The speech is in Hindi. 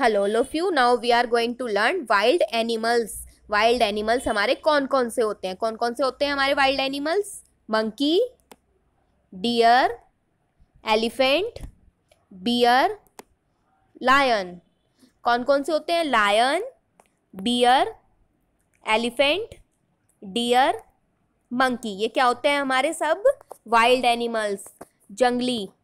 hello low few now we are going to learn wild animals wild animals हमारे कौन कौन से होते हैं कौन कौन से होते हैं हमारे wild animals monkey deer elephant bear lion कौन कौन से होते हैं lion bear elephant deer monkey ये क्या होते हैं हमारे सब वाइल्ड एनिमल्स जंगली